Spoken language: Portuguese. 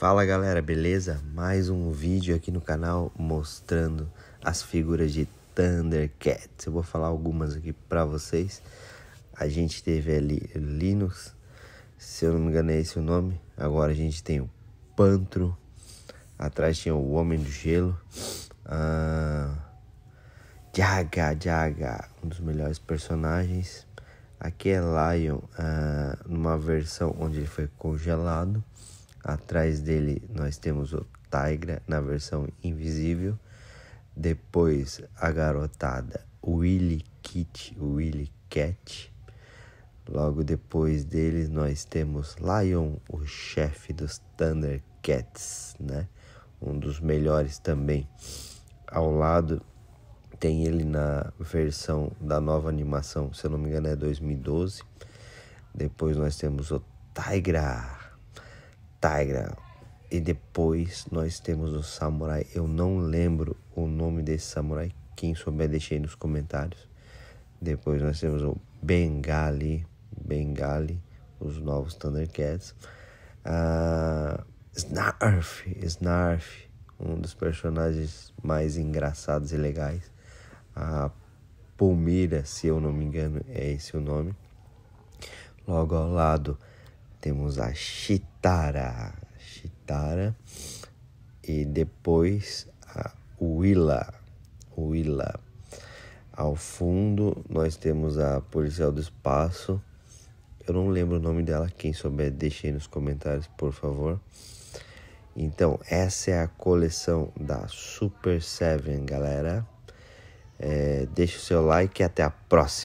Fala galera, beleza? Mais um vídeo aqui no canal mostrando as figuras de Thundercats. Eu vou falar algumas aqui pra vocês. A gente teve ali Linux, se eu não me engano é esse o nome. Agora a gente tem o Pantro, atrás tinha o Homem do Gelo. Ah, Jaga, Jaga, um dos melhores personagens. Aqui é Lion, ah, numa versão onde ele foi congelado. Atrás dele nós temos o Tigra na versão invisível. Depois a garotada Willy Kit, Willy Cat. Logo depois deles nós temos Lion, o chefe dos Thundercats, né? Um dos melhores também. Ao lado tem ele na versão da nova animação, se eu não me engano é 2012. Depois nós temos o Tigra, Tigra. E depois nós temos o Samurai. Eu não lembro o nome desse Samurai. Quem souber, deixe aí nos comentários. Depois nós temos o Bengali. Bengali. Os novos Thundercats. Uh, Snarf. Snarf. Um dos personagens mais engraçados e legais. A Palmeira, se eu não me engano, é esse o nome. Logo ao lado temos a Chitara, Chitara e depois a Willa, Willa. Ao fundo nós temos a policial do espaço. Eu não lembro o nome dela. Quem souber, deixe aí nos comentários, por favor. Então, essa é a coleção da Super Seven, galera. É, deixe o seu like e até a próxima.